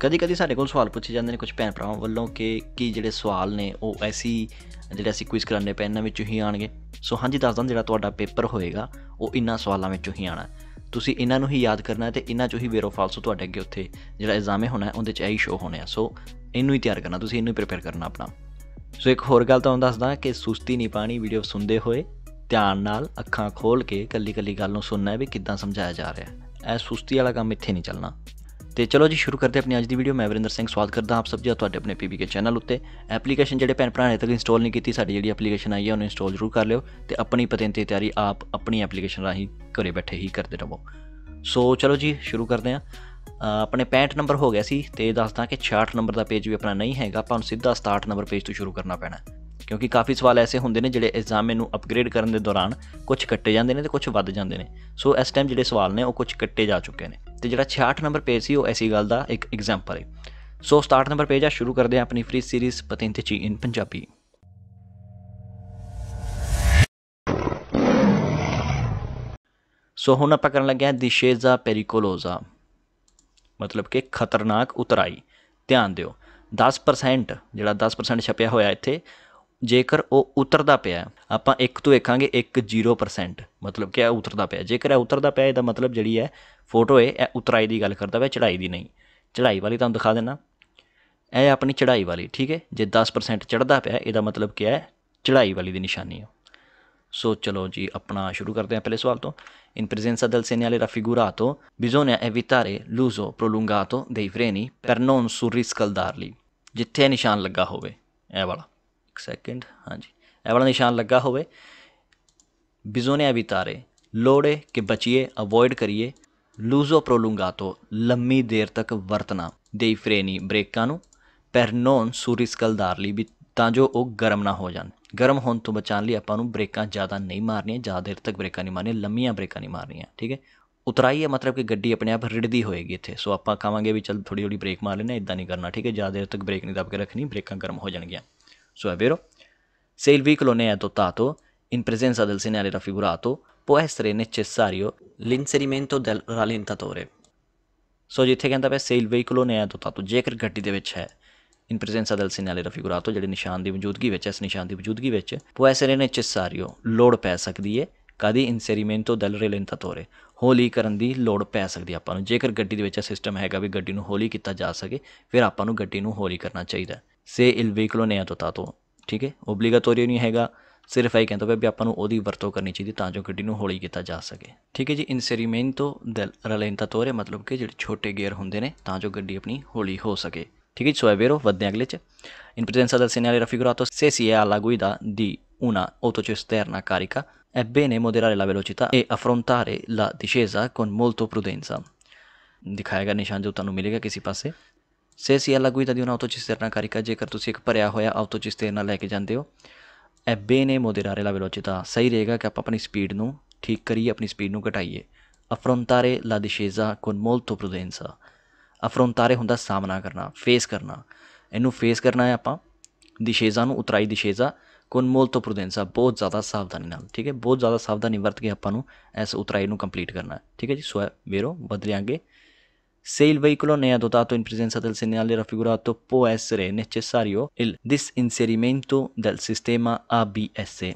ਕਦੀ-ਕਦੀ ਸਾਡੇ ਕੋਲ ਸਵਾਲ ਪੁੱਛੇ ਜਾਂਦੇ ਨੇ ਕੁਝ ਭੈਣ ਭਰਾਵਾਂ ਵੱਲੋਂ ਕਿ ਕੀ ਜਿਹੜੇ ਸਵਾਲ ਨੇ ਉਹ ਐਸੀ ਜਿਹੜੇ ਅਸੀਂ ਕੁਇਜ਼ ਕਰਾਣੇ ਪੈਣਾ ਇਹਨਾਂ ਵਿੱਚੋਂ ਹੀ ਆਣਗੇ ਸੋ ਹਾਂਜੀ ਦੱਸ ਦਾਂ ਜਿਹੜਾ ਤੁਹਾਡਾ ਪੇਪਰ ਹੋਏਗਾ ਉਹ ਇਨ੍ਹਾਂ ਸਵਾਲਾਂ ਵਿੱਚੋਂ ਹੀ ਆਣਾ ਤੁਸੀਂ ਇਹਨਾਂ ਨੂੰ ਹੀ ਯਾਦ ਕਰਨਾ ਤੇ ਇਹਨਾਂ ਚੋਂ ਹੀ ਵੇਰੋ ਫਾਲਸੋ ਤੁਹਾਡੇ ਅੱਗੇ ਉੱਥੇ ਜਿਹੜਾ ਇਜ਼ਾਮੇ ਹੋਣਾ ਹੈ ਉਹਦੇ ਚ ਇਹੀ ਸ਼ੋ ਹੋਣੇ ਆ ਸੋ ਇਹਨੂੰ ਹੀ ਤਿਆਰ ਕਰਨਾ ਤੁਸੀਂ ਇਹਨੂੰ ਹੀ ਕਰਨਾ ਆਪਣਾ ਸੋ ਇੱਕ ਹੋਰ ਗੱਲ ਤੁਹਾਨੂੰ ਦੱਸਦਾ ਕਿ ਸੁਸਤੀ ਨਹੀਂ ਪਾਣੀ ਵੀਡੀਓ ਸੁਣਦੇ ਹੋਏ ਧਿਆਨ ਨਾਲ ਅੱਖਾਂ ਖੋਲ ਕੇ ਕੱਲੀ ਕੱਲੀ ਗੱਲ ਨੂੰ ਸੁਣਨਾ ਹੈ ਵੀ ਕਿੱਦਾਂ ਸਮਝਾਇਆ ਜਾ ਰਿਹਾ ਐ ਸੁਸਤੀ ਵਾਲਾ ਕੰਮ ਇੱਥੇ ਨਹੀਂ ਚੱਲਣਾ ਤੇ ਚਲੋ ਜੀ ਸ਼ੁਰੂ ਕਰਦੇ ਆਪਣੀ ਅੱਜ ਦੀ ਵੀਡੀਓ ਮੈਂ ਵਰਿੰਦਰ ਸਿੰਘ ਸਵਾਗਤ ਕਰਦਾ ਆਪ ਸਭ ਜੀ ਤੁਹਾਡੇ ਆਪਣੇ ਪੀਪੀਕੇ ਚੈਨਲ ਉੱਤੇ ਐਪਲੀਕੇਸ਼ਨ ਜਿਹੜੇ ਭੈਣ ਭਰਾ ਨੇ ਤੱਕ ਇੰਸਟਾਲ ਨਹੀਂ ਕੀਤੀ ਸਾਡੀ ਜਿਹੜੀ ਐਪਲੀਕੇਸ਼ਨ ਆਈ ਹੈ ਉਹਨੂੰ ਇੰਸਟਾਲ ਜ਼ਰੂਰ ਕਰ ਲਿਓ ਤੇ ਆਪਣੀ ਪਤੰਤੇ ਤਿਆਰੀ ਆਪ ਆਪਣੀ ਐਪਲੀਕੇਸ਼ਨ ਰਾਹੀਂ ਘਰੇ ਬੈਠੇ ਹੀ ਕਰਦੇ ਰਹੋ ਸੋ ਚਲੋ ਜੀ ਸ਼ੁਰੂ ਕਰਦੇ ਹਾਂ ਆਪਣੇ 65 ਨੰਬਰ ਹੋ ਗਿਆ ਸੀ ਤੇ ਦੱਸਦਾ ਕਿ 66 ਨੰਬਰ ਦਾ ਪੇਜ ਵੀ ਆਪਣਾ ਨਹੀਂ ਹੈਗਾ ਆਪਾਂ ਨੂੰ ਸਿੱਧਾ 67 ਨੰਬਰ ਪੇਜ ਤੋਂ ਸ਼ੁਰੂ ਕਰਨਾ ਪੈਣਾ ਕਿਉਂਕਿ ਕਾਫੀ ਸਵਾਲ ਐਸੇ ਹੁੰਦੇ ਨੇ ਜਿਹੜੇ ਐਗਜ਼ਾਮ ਨੂੰ ਅਪਗ੍ਰੇਡ ਕਰਨ ਦੇ ਦੌਰਾਨ ਕੁਝ ਕੱਟੇ ਜਾਂਦੇ ਨੇ ਤੇ ਕੁਝ ਵੱਧ ਜਾਂਦੇ ਨੇ ਸੋ ਇਸ ਟਾਈਮ ਜਿਹੜੇ ਸਵਾਲ ਨੇ ਉਹ ਕੁਝ ਕੱਟੇ ਜਾ ਚੁੱਕੇ ਨੇ ਤੇ ਜਿਹੜਾ 66 ਨੰਬਰ ਪੇਜ ਸੀ ਉਹ ਐਸੀ ਗੱਲ ਦਾ ਇੱਕ ਐਗਜ਼ਾਮਪਲ ਹੈ ਸੋ 67 ਨੰਬਰ ਪੇਜ ਆ ਸ਼ੁਰੂ ਕਰਦੇ ਆ ਆਪਣੀ ਫ੍ਰੀ ਸੀਰੀਜ਼ ਚੀ ਇਨ ਪੰਜਾਬੀ ਸੋ ਹੁਣ ਆਪਾਂ ਕਰਨ ਲੱਗੇ ਆ ਦਿਸ਼ੇਜ਼ਾ ਪੈਰੀਕੋਲੋਜ਼ਾ ਮਤਲਬ ਕਿ ਖਤਰਨਾਕ ਉਤਰਾਈ ਧਿਆਨ ਦਿਓ 10% ਜਿਹੜਾ 10% ਛਪਿਆ ਹੋਇਆ ਇੱਥੇ ਜੇਕਰ ਉਹ ਉਤਰਦਾ ਪਿਆ ਆਪਾਂ ਇੱਕ ਤੋਂ ਵੇਖਾਂਗੇ 1 0% ਮਤਲਬ ਕਿ ਆ ਉਤਰਦਾ ਪਿਆ ਜੇਕਰ ਇਹ ਉਤਰਦਾ ਪਿਆ ਇਹਦਾ ਮਤਲਬ ਜਿਹੜੀ ਹੈ ਫੋਟੋ ਹੈ ਇਹ ਉਤਰਾਈ ਦੀ ਗੱਲ ਕਰਦਾ ਪਿਆ ਚੜਾਈ ਦੀ ਨਹੀਂ ਚੜਾਈ ਵਾਲੀ ਤੁਹਾਨੂੰ ਦਿਖਾ ਦੇਣਾ ਇਹ ਆਪਣੀ ਚੜਾਈ ਵਾਲੀ ਠੀਕ ਹੈ ਜੇ 10% ਚੜਦਾ ਪਿਆ ਇਹਦਾ ਮਤਲਬ ਕੀ ਹੈ ਚੜਾਈ ਵਾਲੀ ਦੀ ਨਿਸ਼ਾਨੀ ਹੈ ਸੋ ਚਲੋ ਜੀ ਆਪਣਾ ਸ਼ੁਰੂ ਕਰਦੇ ਹਾਂ ਪਹਿਲੇ ਸਵਾਲ ਤੋਂ ਇਨ ਪ੍ਰੈਜ਼ੈਂਸਾ del segnale raffigurato bisogna evitare l'uso prolungato dei freni per non sul riscaldarli ਜਿੱਥੇ ਨਿਸ਼ਾਨ ਲੱਗਾ ਹੋਵੇ ਇਹ ਵਾਲਾ ਇੱਕ ਸੈਕਿੰਡ ਹਾਂਜੀ ਇਹ ਵਾਲਾ ਨਿਸ਼ਾਨ ਲੱਗਾ ਹੋਵੇ ਬਿਜ਼ੋਨੇ ਅਭੀ ਤਾਰੇ ਲੋੜੇ ਕਿ ਬਚੀਏ ਅਵੋਇਡ ਕਰੀਏ ਲੂਜ਼ੋ ਪ੍ਰੋਲੁੰਗਾਤੋ ਲੰਮੀ ਦੇਰ ਤੱਕ ਵਰਤਣਾ ਦੇਈ ਫਰੇਨੀ ਬ੍ਰੇਕਾਂ ਨੂੰ ਪਰ ਨੋਨ ਸੂਰਿਸਕਲ ਦਾਰਲੀ ਵੀ ਤਾਂ ਜੋ ਉਹ ਗਰਮ ਨਾ ਹੋ ਜਾਣ ਗਰਮ ਹੋਣ ਤੋਂ ਬਚਾਉਣ ਲਈ ਆਪਾਂ ਨੂੰ ਬ੍ਰੇਕਾਂ ਜ਼ਿਆਦਾ ਨਹੀਂ ਮਾਰਨੀਆਂ ਜ਼ਿਆਦਾ ਦੇਰ ਤੱਕ ਬ੍ਰੇਕਾਂ ਨਹੀਂ ਮਾਰਨੀਆਂ ਲੰਮੀਆਂ ਬ੍ਰੇਕਾਂ ਨਹੀਂ ਮਾਰਨੀਆਂ ਠੀਕ ਹੈ ਉਤਰਾਈ ਹੈ ਮਤਲਬ ਕਿ ਗੱਡੀ ਆਪਣੇ ਆਪ ਰਿੜਦੀ ਹੋਏਗੀ ਇੱਥੇ ਸੋ ਆਪਾਂ ਕਹਾਂਗੇ ਵੀ ਚਲ ਥੋੜੀ ਥੋੜੀ ਬ੍ਰੇਕ ਮਾਰ ਲੈਣਾ ਇਦਾਂ ਨਹੀਂ ਕਰਨਾ ਠੀਕ ਹੈ ਜ਼ਿਆਦਾ ਦੇਰ ਤੱਕ ਬ੍ਰੇਕ ਨਹੀਂ ਦਬ ਕੇ ਰੱਖਣੀ ਬ੍ਰੇਕਾਂ ਗਰਮ ਹੋ ਜਾਣਗੀਆਂ su è vero? Se il veicolo ne è dotato, in presenza del segnale raffigurato, può essere necessario l'inserimento del rallentatore. ਸੋ ਜਿੱਥੇ ਕਹਿੰਦਾ ਪਿਆ ਸੇਲ ਵਹੀਕਲ ਨੇ ਹੈ ਤਾਂ ਤੋ ਜੇਕਰ ਗੱਡੀ ਦੇ ਵਿੱਚ ਹੈ in presence of the signal ਰਾਫਿਗੁਰਾਟੋ ਜਿਹੜੇ ਨਿਸ਼ਾਨ ਦੀ ਮੌਜੂਦਗੀ ਵਿੱਚ ਇਸ ਨਿਸ਼ਾਨ ਦੀ ਮੌਜੂਦਗੀ ਵਿੱਚ ਪੁਆ ਸਰੇ ਨੈਸੈਸਾਰੀਓ ਲੋਡ ਪੈ ਸਕਦੀ ਹੈ ਕਦੀ ਇਨਸੈਰੀਮੈਂਟੋ ਦਲ ਰੈਲੈਂਟਾਟੋਰੇ ਹੋਲੀ ਕਰਨ ਦੀ ਲੋਡ ਪੈ ਸਕਦੀ ਆਪਾਂ ਨੂੰ ਜੇਕਰ ਗੱਡੀ ਦੇ ਵਿੱਚ ਸਿਸਟਮ ਹੈਗਾ ਵੀ ਗੱਡੀ ਨੂੰ ਹੋਲੀ ਕੀਤਾ ਜਾ ਸਕੇ ਫਿਰ ਆਪਾਂ ਨੂੰ ਗੱਡੀ ਨੂੰ ਹੋਲੀ ਕਰਨਾ ਚਾਹੀਦਾ ਸੇ ਇਲ ਵੇਕਲੋ ਨੇ ਆ ਤਾਤੋ ਠੀਕ ਹੈ ਓਬਲੀਗਾਟੋਰੀ ਨਹੀਂ ਹੈਗਾ ਸਿਰਫ ਇਹ ਕਹਿੰਦਾ ਵੀ ਆਪਾਂ ਨੂੰ ਉਹਦੀ ਵਰਤੋਂ ਕਰਨੀ ਚਾਹੀਦੀ ਤਾਂ ਜੋ ਗੱਡੀ ਨੂੰ ਹੌਲੀ ਕੀਤਾ ਜਾ ਸਕੇ ਠੀਕ ਹੈ ਜੀ ਇਨਸੈਰੀਮੈਂਟੋ ਦਲ ਰਲੈਂਟਾ ਤੋਰੇ ਮਤਲਬ ਕਿ ਜਿਹੜੇ ਛੋਟੇ ਗੇਅਰ ਹੁੰਦੇ ਨੇ ਤਾਂ ਜੋ ਗੱਡੀ ਆਪਣੀ ਹੌਲੀ ਹੋ ਸਕੇ ਠੀਕ ਹੈ ਸੋ ਅਵੇਰੋ ਵਧਦੇ ਅਗਲੇ ਚ ਇਨ ਪ੍ਰੈਜ਼ੈਂਸਾ ਦਲ ਸਿਨਿਆਲੇ ਰਫਿਗੁਰਾਟੋ ਸੇ ਸੀ ਆ ਲਾਗੁਇਦਾ ਦੀ ਉਨਾ una autocisterna carica, è bene ਲਾ la ਐ ਅਫਰੋਂਟਾਰੇ ਲਾ la ਕੋਨ ਮੋਲਟੋ ਪ੍ਰੂਡੈਂਸਾ ਦਿਖਾਇਆ ਗਿਆ ਨਿਸ਼ਾਨ ਜੋ ਤੁਹਾਨੂੰ ਮਿਲੇਗਾ ਕਿਸੇ ਪਾਸੇ Seisi lagu itu di auto autocisterna carica ਜੇਕਰ ਤੁਸੀਂ ਇੱਕ ਭਰਿਆ ਹੋਇਆ ਆਟੋ ਆਟੋਚਿਸਟਰਨਾ ਲੈ ਕੇ ਜਾਂਦੇ ਹੋ ਐਬੇ ਨੇ ਮੋਡੇਰਾਰੇ ਲਾ ਵੈਲੋਸਿਟà ਸਹੀ ਰਹੇਗਾ ਕਿ ਆਪਾਂ ਆਪਣੀ ਸਪੀਡ ਨੂੰ ਠੀਕ ਕਰੀਏ ਆਪਣੀ ਸਪੀਡ ਨੂੰ ਘਟਾਈਏ ਅਫਰੋਂਤਾਰੇ ਲਾ discesa ਕੋਨ molto prudenza ਅਫਰੋਂਟਾਰੇ ਹੁੰਦਾ ਸਾਹਮਣਾ ਕਰਨਾ ਫੇਸ ਕਰਨਾ ਇਹਨੂੰ ਫੇਸ ਕਰਨਾ ਹੈ ਆਪਾਂ ਦਿਸ਼ੇਜ਼ਾ ਨੂੰ ਉਤਰਾਈ ਦਿਸ਼ੇਜ਼ਾ ਕੋਨ ਮੋਲਤੋ ਪ੍ਰੂਡੈਂਸਾ ਬਹੁਤ ਜ਼ਿਆਦਾ ਸਾਵਧਾਨੀ ਨਾਲ ਠੀਕ ਹੈ ਬਹੁਤ ਜ਼ਿਆਦਾ ਸਾਵਧਾਨੀ ਵਰਤ ਕੇ ਆਪਾਂ ਨੂੰ ਇਸ ਉਤਰਾਈ ਨੂੰ ਕੰਪਲੀਟ ਕਰਨਾ ਹੈ ਠੀਕ ਹੈ ਜੀ ਸੋ ਵੇਰੋ ਬਦਲਿਆਂਗੇ Se il veicolo ne è dotato in presenza del segnale raffigurato può essere necessario il disinserimento del sistema ABS.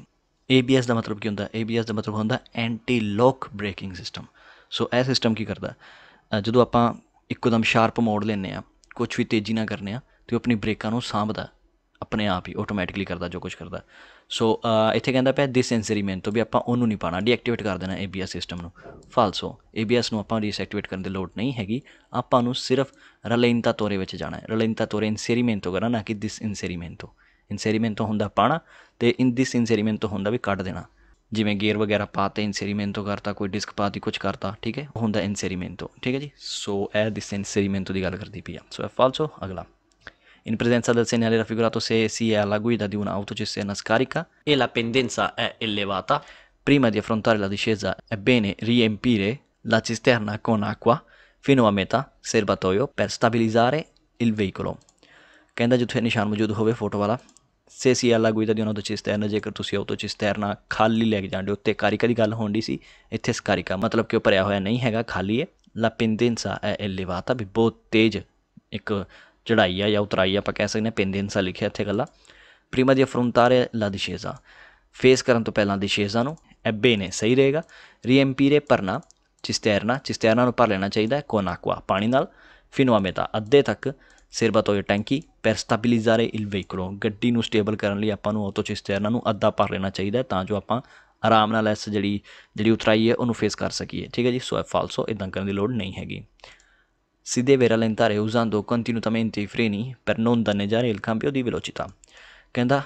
ABS da ਮਤਲਬ ਕੀ ਹੁੰਦਾ ABS ਦਾ ਮਤਲਬ ਹੁੰਦਾ anti-lock braking system. So a system ki karda? ਜਦੋਂ ਆਪਾਂ ਇੱਕੋਦਮ ਸ਼ਾਰਪ ਮੋੜ ਲੈਨੇ ਆ ਕੁਝ ਵੀ ਤੇਜ਼ੀ ਨਾਲ ਕਰਨੇ ਆ ਤੇ ਆਪਣੀ ਬ੍ਰੇਕਾਂ ਨੂੰ ਸਾਂਭਦਾ ਆਪਣੇ ਆਪ ਹੀ ਆਟੋਮੈਟਿਕਲੀ ਕਰਦਾ ਜੋ ਕੁਝ ਕਰਦਾ ਸੋ ਇੱਥੇ ਕਹਿੰਦਾ ਪਿਆ ਦਿਸ ਸੈਂਸਰੀ ਮੈਨ ਤੋਂ ਵੀ ਆਪਾਂ ਉਹਨੂੰ ਨਹੀਂ ਪਾਣਾ ਡੀਐਕਟੀਵੇਟ ਕਰ ਦੇਣਾ ਏਬੀਐਸ ਸਿਸਟਮ ਨੂੰ ਫਾਲਸੋ ਏਬੀਐਸ ਨੂੰ ਆਪਾਂ ਰੀਸੈਕਟੀਵੇਟ ਕਰਨ ਦੀ ਲੋੜ ਨਹੀਂ ਹੈਗੀ ਆਪਾਂ ਨੂੰ ਸਿਰਫ ਰਲੇਨਤਾ ਤੋਰੇ ਵਿੱਚ ਜਾਣਾ ਹੈ ਰਲੇਨਤਾ ਤੋਰੇ ਇਨਸੇਰੀਮੈਂਟ ਤੋਂ ਕਰਨਾ ਨਾ ਕਿ ਦਿਸ ਇਨਸੇਰੀਮੈਂਟ ਤੋਂ ਇਨਸੇਰੀਮੈਂਟ ਤੋਂ ਹੁੰਦਾ ਪਾਣਾ ਤੇ ਇਨ ਦਿਸ ਇਨਸੇਰੀਮੈਂਟ ਤੋਂ ਹੁੰਦਾ ਵੀ ਕੱਢ ਦੇਣਾ ਜਿਵੇਂ ਗੇਅਰ ਵਗੈਰਾ ਪਾਤੇ ਇਨਸੇਰੀਮੈਂਟ ਤੋਂ ਕਰਤਾ ਕੋਈ ਡਿਸਕ ਪਾਤੀ ਕੁਝ ਕਰਤਾ ਠੀਕ ਹੈ ਹੁੰਦਾ ਇਨਸੇਰੀਮੈਂਟ ਤੋਂ ਠੀਕ ਹੈ ਜੀ ਸੋ ਇਹ ਦਿਸ ਇਨਸੇਰੀਮੈਂਟ ਤੋਂ ਦੀ ਗੱਲ ਕਰਦੀ ਪਈ ਆ ਸੋ ਇਹ ਫਾਲਸੋ ਅਗਲਾ in presenza del segnale raffigurato se si è alla guida di un'autocisterna scarica e la pendenza è elevata. Prima di affrontare la discesa è bene riempire la cisterna con acqua fino a metà serbatoio per stabilizzare il veicolo. ਕਹਿੰਦਾ ਜਿੱਥੇ ਨਿਸ਼ਾਨ ਮੌਜੂਦ ਹੋਵੇ photo ਵਾਲਾ ਸੇ ਸੀ ਅੱਲਾ ਗੁਇਦਾ ਦੀ ਉਹਨਾਂ ਤੋਂ ਚਿਸਟਰਨਾ ਜੇਕਰ ਤੁਸੀਂ ਉਹ ਤੋਂ ਚਿਸਟਰਨਾ ਖਾਲੀ ਲੈ ਕੇ ਜਾਂਦੇ ਉੱਤੇ ਕਾਰਿਕਾ ਦੀ ਗੱਲ ਹੋਣੀ ਸੀ ਇੱਥੇ ਸਕਾਰਿਕਾ ਮਤਲਬ ਕਿ ਉਹ ਭਰਿਆ ਹੋਇਆ ਨਹੀਂ ਹੈਗਾ ਖਾਲੀ ਹੈ ਲਾ ਪਿੰਦਿੰਸਾ ਐ ਐਲੇਵਾਤਾ ਵੀ ਬਹੁਤ ਤੇਜ਼ ਇੱਕ ਚੜਾਈ ਆ ਜਾਂ ਉਤਰਾਈ ਆਪਾਂ ਕਹਿ ਸਕਦੇ ਹਾਂ ਪੈਂਦੇਨਸਾ ਲਿਖਿਆ ਇੱਥੇ ਗੱਲਾਂ ਪ੍ਰੀਮਾ ਦੀ ਫਰੰਟਾਰੇ ਲਾ ਦਿਸ਼ੇਜ਼ਾ ਫੇਸ ਕਰਨ ਤੋਂ ਪਹਿਲਾਂ ਦਿਸ਼ੇਜ਼ਾ ਨੂੰ ਐਬੇ ਨੇ ਸਹੀ ਰਹੇਗਾ ਰੀਐਮਪੀਰੇ ਪਰਨਾ ਚਿਸਟੈਰਨਾ ਚਿਸਟੈਰਨਾ ਨੂੰ ਭਰ ਲੈਣਾ ਚਾਹੀਦਾ ਹੈ ਕੋਨਾਕਵਾ ਪਾਣੀ ਨਾਲ ਫਿਨੋਮੇਤਾ ਅੱਧੇ ਤੱਕ ਸਿਰਬਾ ਇਹ ਟੈਂਕੀ ਪੈਰ ਸਟੈਬਿਲਾਈਜ਼ਰ ਇਲ ਵੇਕਰੋ ਗੱਡੀ ਨੂੰ ਸਟੇਬਲ ਕਰਨ ਲਈ ਆਪਾਂ ਨੂੰ ਆਟੋ ਚਿਸਟੈਰਨਾ ਨੂੰ ਅੱਧਾ ਭਰ ਲੈਣਾ ਚਾਹੀਦਾ ਤਾਂ ਜੋ ਆਪਾਂ ਆਰਾਮ ਨਾਲ ਇਸ ਜਿਹੜੀ ਜਿਹੜੀ ਉਤਰਾਈ ਹੈ ਉਹਨੂੰ ਫੇਸ ਕਰ ਸਕੀਏ ਠੀਕ ਹੈ ਜੀ ਸੋ ਇਹ ਫਾਲਸੋ ਇਦਾਂ ਕਰਨ ਦੀ ਲੋੜ ਨਹੀਂ ਹੈਗੀ si deve rallentare usando continuamente i freni per non danneggiare il cambio di velocità. Quindi,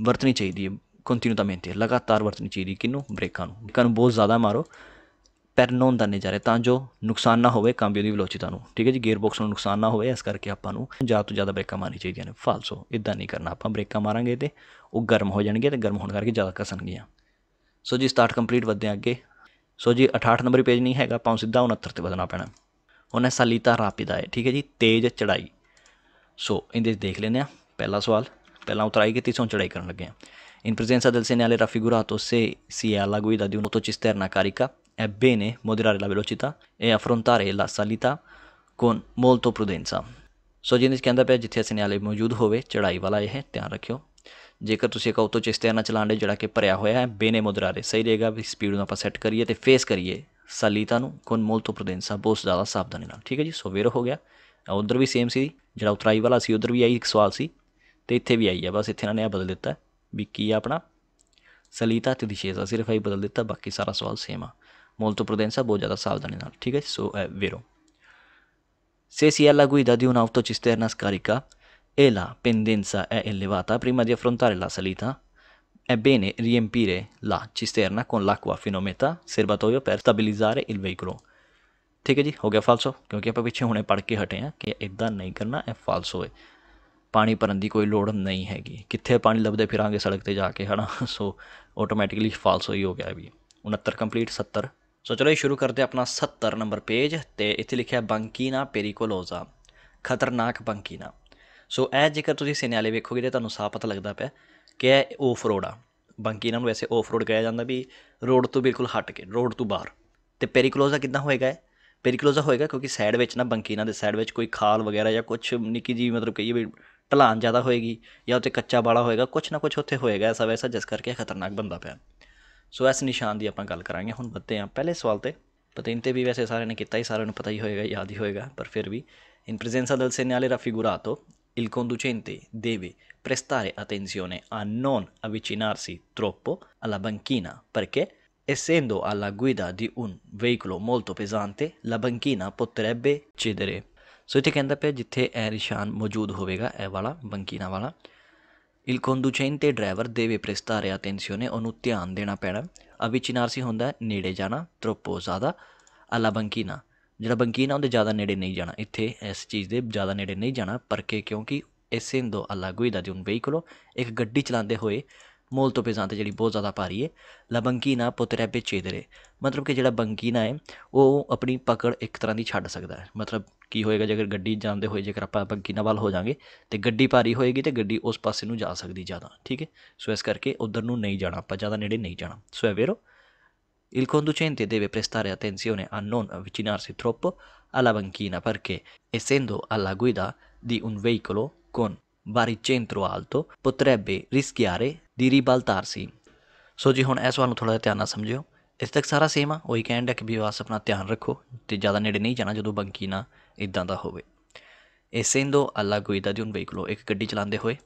ਵਰਤਣੀ continuamente ਲਗਾਤਾਰ ਵਰਤਣੀ ਚਾਹੀਦੀ ਕਿਨੂੰ ਬ੍ਰੇਕਾਂ ਨੂੰ ਬ੍ਰੇਕਾਂ ਨੂੰ ਬਹੁਤ ਜ਼ਿਆਦਾ ਮਾਰੋ ਪੈਰ ਨੋਨ ਦਾਨੇ ਜਾ ਰਹੇ ਤਾਂ ਜੋ ਨੁਕਸਾਨ ਨਾ ਹੋਵੇ ਕਾਂਬਿਓ ਦੀ ਵਲੋਚਿਤਾ ਨੂੰ ਠੀਕ ਹੈ ਜੀ ਗੇਅਰ ਬਾਕਸ ਨੂੰ ਨੁਕਸਾਨ ਨਾ ਹੋਵੇ ਇਸ ਕਰਕੇ ਆਪਾਂ ਨੂੰ ਜ਼ਿਆਦਾ ਤੋਂ ਜ਼ਿਆਦਾ ਬ੍ਰੇਕਾਂ ਮਾਰਨੀ ਚਾਹੀਦੀਆਂ ਨੇ ਫਾਲਸੋ ਇਦਾਂ ਨਹੀਂ ਕਰਨਾ ਆਪਾਂ ਬ੍ਰੇਕਾਂ ਮਾਰਾਂਗੇ ਤੇ ਉਹ ਗਰਮ ਹੋ ਜਾਣਗੇ ਤੇ ਗਰਮ ਹੋਣ ਕਰਕੇ ਜ਼ਿਆਦਾ ਘਸਣਗੀਆਂ ਸੋ ਜੀ ਸਟਾਰਟ ਕੰਪਲੀਟ ਵਧਦੇ ਅੱਗੇ ਸੋ ਜੀ 68 ਨੰਬਰ ਪੇਜ ਨਹੀਂ ਹੈਗਾ ਆਪਾਂ ਨੂੰ ਸਿੱਧਾ 69 ਤੇ ਵਧਣਾ ਪੈਣਾ ਉਹਨੇ ਸਾਲੀਤਾ ਰਾਪਿਦਾ ਹੈ ਠੀਕ ਹੈ ਜੀ ਤੇਜ਼ ਚੜਾਈ ਸੋ ਇਹਦੇ ਦੇਖ ਲੈਨੇ ਆ ਪਹਿਲਾ ਸਵਾਲ ਪਹਿਲਾਂ ਉਤਰਾਈ ਕੀਤੀ ਸੋਂ ਚੜਾਈ ਕਰਨ ਲੱਗੇ ਆ ਇਨ ਪ੍ਰੈਜ਼ੈਂਸ ਅਦਲ ਸੇ ਨਿਆਲੇ ਰਫੀਗੁਰਾ ਤੋਂ ਸੇ ਸਿਆਲਾ ਗੁਇਦਾ ਦਾ ਉਨੋ ਤੋਂ ਚਿਸਤਰਨਾ ਕਾਰਿਕਾ ਐ ਬੇਨੇ moderare ਲਾ velocità ਐ affrontare ਲਾ ਸਾਲੀਤਾ ਕੋਨ ਮੋਲਤੋ prudenza ਸੋ ਜਿੰਦੇ ਕਹਿੰਦਾ ਪਿਆ ਜਿੱਥੇ ਸਿਨਿਆਲੇ ਮੌਜੂਦ ਹੋਵੇ ਚੜਾਈ ਵਾਲਾ ਇਹ ਧਿਆਨ ਰੱਖਿਓ ਜੇਕਰ ਤੁਸੀਂ ਤੋਂ ਆਟੋ ਨਾ ਚਲਾਣ ਦੇ ਜਿਹੜਾ ਕਿ ਭਰਿਆ ਹੋਇਆ ਹੈ ਬੇਨੇ ਮੁਦਰਾਰੇ ਸਹੀ ਰਹੇਗਾ ਵੀ ਸਪੀਡ ਨੂੰ ਆਪਾਂ ਸੈੱਟ ਕਰੀਏ ਤੇ ਫੇਸ ਕਰੀਏ ਸਲੀਤਾ ਨੂੰ ਕੁਨ ਮੋਲ ਤੋਂ ਪ੍ਰudensਾ ਬਹੁਤ ਜ਼ਿਆਦਾ ਸਾਵਧਾਨੀ ਨਾਲ ਠੀਕ ਹੈ ਜੀ ਸੋ ਵੇਰ ਹੋ ਗਿਆ ਉਧਰ ਵੀ ਸੇਮ ਸੀ ਜਿਹੜਾ ਉਤਰਾਈ ਵਾਲਾ ਸੀ ਉਧਰ ਵੀ ਆਈ ਇੱਕ ਸਵਾਲ ਸੀ ਤੇ ਇੱਥੇ ਵੀ ਆਈ ਆ ਬਸ ਇੱਥੇ ਇਹਨਾਂ ਨੇ ਆ ਬਦਲ ਦਿੱਤਾ ਵੀ ਕੀ ਆ ਆਪਣਾ ਸਲੀਤਾ ਤੇ ਦਿਸ਼ੇਸਾ ਸਿਰਫ ਆਈ ਬਦਲ ਦਿੱਤਾ ਬਾਕੀ ਸਾਰਾ ਸਵਾਲ ਸੇਮ ਆ ਮੋਲ ਤੋਂ ਪ੍ਰudensਾ ਬਹੁਤ ਜ਼ਿਆਦਾ ਸਾਵਧਾਨੀ ਨਾਲ ਠੀਕ ਹੈ ਸੋ ਵੇਰੋ Se si è alla guida di un'autocisterna scarica e la pendenza è elevata prima di affrontare la salita, Ebbene riempire la cisterna con l'acqua fino a metà serbatoio per stabilizzare il veicolo ठीक है जी हो गया फालसो क्योंकि आप पीछे हमने पढ़ के हटे हैं कि इदा नहीं करना ਇਹ ਫਾਲਸੋ ਹੈ ਪਾਣੀ ਭਰਨ ਦੀ ਕੋਈ ਲੋੜ ਨਹੀਂ ਹੈਗੀ ਕਿੱਥੇ ਪਾਣੀ ਲੱਭਦੇ ਫਿਰਾਂਗੇ ਸੜਕ ਤੇ ਜਾ ਕੇ ਹਨਾ ਸੋ ਆਟੋਮੈਟਿਕਲੀ ਫਾਲਸੋ ਹੀ ਹੋ ਗਿਆ ਵੀ 69 ਕੰਪਲੀਟ 70 ਸੋ ਚਲੋ ਇਹ ਸ਼ੁਰੂ ਕਰਦੇ ਆਪਣਾ 70 ਨੰਬਰ ਪੇਜ ਤੇ ਇੱਥੇ ਲਿਖਿਆ ਬੰਕੀਨਾ ਪੇਰੀਕੋਲੋਜ਼ਾ ਖਤਰਨਾਕ ਬੰਕੀਨਾ ਸੋ ਇਹ ਜੇਕਰ ਤੁਸੀਂ ਵਾਲੇ ਵੇਖੋਗੇ ਤਾਂ ਤੁਹਾਨੂੰ ਸਾਫ ਪਤਾ ਲੱਗਦਾ ਪਿਆ ਕਿ ਇਹ ਆਫ ਰੋਡ ਆ ਬੰਕੀ ਇਹਨਾਂ ਨੂੰ ਵੈਸੇ ਆਫ ਰੋਡ ਕਿਹਾ ਜਾਂਦਾ ਵੀ ਰੋਡ ਤੋਂ ਬਿਲਕੁਲ ਹਟ ਕੇ ਰੋਡ ਤੋਂ ਬਾਹਰ ਤੇ ਪੈਰੀਕਲੋਜ਼ਾ ਕਿੱਦਾਂ ਹੋਏਗਾ ਪੈਰੀਕਲੋਜ਼ਾ ਹੋਏਗਾ ਕਿਉਂਕਿ ਸਾਈਡ ਵਿੱਚ ਨਾ ਬੰਕੀ ਇਹਨਾਂ ਦੇ ਸਾਈਡ ਵਿੱਚ ਕੋਈ ਖਾਲ ਵਗੈਰਾ ਜਾਂ ਕੁਝ ਨਿੱਕੀ ਜੀ ਮਤਲਬ ਕਹੀਏ ਵੀ ਢਲਾਨ ਜ਼ਿਆਦਾ ਹੋਏਗੀ ਜਾਂ ਉੱਤੇ ਕੱਚਾ ਬਾਲਾ ਹੋਏਗਾ ਕੁਝ ਨਾ ਕੁਝ ਉੱਥੇ ਹੋਏਗਾ ਐਸਾ ਵੈਸਾ ਜਿਸ ਕਰਕੇ ਖਤਰਨਾਕ ਬੰਦਾ ਪਿਆ ਸੋ ਇਸ ਨਿਸ਼ਾਨ ਦੀ ਆਪਾਂ ਗੱਲ ਕਰਾਂਗੇ ਹੁਣ ਬੱਤੇ ਆ ਪਹਿਲੇ ਸਵਾਲ ਤੇ ਇੰਤੇ ਵੀ ਵੈਸੇ ਸਾਰਿਆਂ ਨੇ ਕੀਤਾ ਹੀ ਸਾਰਿਆਂ ਨੂੰ ਪਤਾ ਹੀ ਹੋਏਗਾ ਯਾਦ ਹੀ ਹੋਏਗਾ ਪਰ ਫਿਰ ਵੀ ਇਨ ਪ੍ਰੈਜ਼ੈਂਸ ਅਦਲ ਸੇ ਨਾਲੇ ਰਾ ਫਿਗੁਰਾਤੋ il conducente deve prestare attenzione a non avvicinarsi troppo alla banchina perché essendo alla guida di un veicolo molto pesante la banchina potrebbe cedere सो इथे कहता पे जिथे è निशान मौजूद होवेगा ए वाला banchina वाला il conducente driver deve prestare attenzione a non avvicinarsi ਹੁੰਦਾ ਨੇੜੇ ਜਾਣਾ troppo ਜ਼ਿਆਦਾ alla banchina ਜਿਹੜਾ ਬੰਕੀਨ ਆ ਉਹਦੇ ਜ਼ਿਆਦਾ ਨੇੜੇ ਨਹੀਂ ਜਾਣਾ ਇੱਥੇ ਇਸ ਚੀਜ਼ ਦੇ ਜ਼ਿਆਦਾ ਨੇੜੇ ਨਹੀਂ ਜਾਣਾ ਪਰਕੇ ਕਿਉਂਕਿ ਅਲੱਗ ਹੋਈ ਦਾ ਜੁਨ ਵਹੀਕਲੋ ਇੱਕ ਗੱਡੀ ਚਲਾਉਂਦੇ ਹੋਏ ਮੋਲ ਤੋਂ ਤੇ ਜਿਹੜੀ ਬਹੁਤ ਜ਼ਿਆਦਾ ਭਾਰੀ ਹੈ ਲਬੰਕੀਨਾ ਪੁੱਤਰੇ ਬੇਚੇਦਰੇ ਮਤਲਬ ਕਿ ਜਿਹੜਾ ਬੰਕੀਨਾ ਹੈ ਉਹ ਆਪਣੀ ਪਕੜ ਇੱਕ ਤਰ੍ਹਾਂ ਦੀ ਛੱਡ ਸਕਦਾ ਹੈ ਮਤਲਬ ਕੀ ਹੋਏਗਾ ਜੇਕਰ ਗੱਡੀ ਜਾਂਦੇ ਹੋਏ ਜੇਕਰ ਆਪਾਂ ਬੰਕੀਨਾ ਵੱਲ ਹੋ ਜਾਾਂਗੇ ਤੇ ਗੱਡੀ ਭਾਰੀ ਹੋਏਗੀ ਤੇ ਗੱਡੀ ਉਸ ਪਾਸੇ ਨੂੰ ਜਾ ਸਕਦੀ ਜ਼ਿਆਦਾ ਠੀਕ ਹੈ ਸੋ ਇਸ ਕਰਕੇ ਉਧਰ ਨੂੰ ਨਹੀਂ ਜਾਣਾ ਆਪਾਂ ਜ਼ਿਆਦਾ ਨੇੜੇ ਨਹੀਂ ਜਾਣਾ ਸੋ ਐਵੇਰੋ Il conducente deve prestare attenzione a non avvicinarsi troppo alla banchina perché, essendo alla guida di un veicolo con baricentro alto, potrebbe rischiare di ribaltarsi. So ji hun ਇਸ ਵਾਰ ਨੂੰ ਥੋੜਾ ਜਿਹਾ ਧਿਆਨ ਨਾਲ ਸਮਝਿਓ ਇਸ ਤੱਕ ਸਾਰਾ ਸੇਮ ਆ ਉਹੀ ਕਹਿਣ ਦਾ ਕਿ ਵੀ ਬਸ ਆਪਣਾ ਧਿਆਨ ਰੱਖੋ ਤੇ ਜ਼ਿਆਦਾ ਨੇੜੇ ਨਹੀਂ ਜਾਣਾ ਜਦੋਂ ਬੰਕੀਨਾ ਇਦਾਂ ਦਾ ਹੋਵੇ essendo alla guida di un veicolo ਇੱਕ ਗੱਡੀ ਚਲਾਉਂਦੇ ਹੋਏ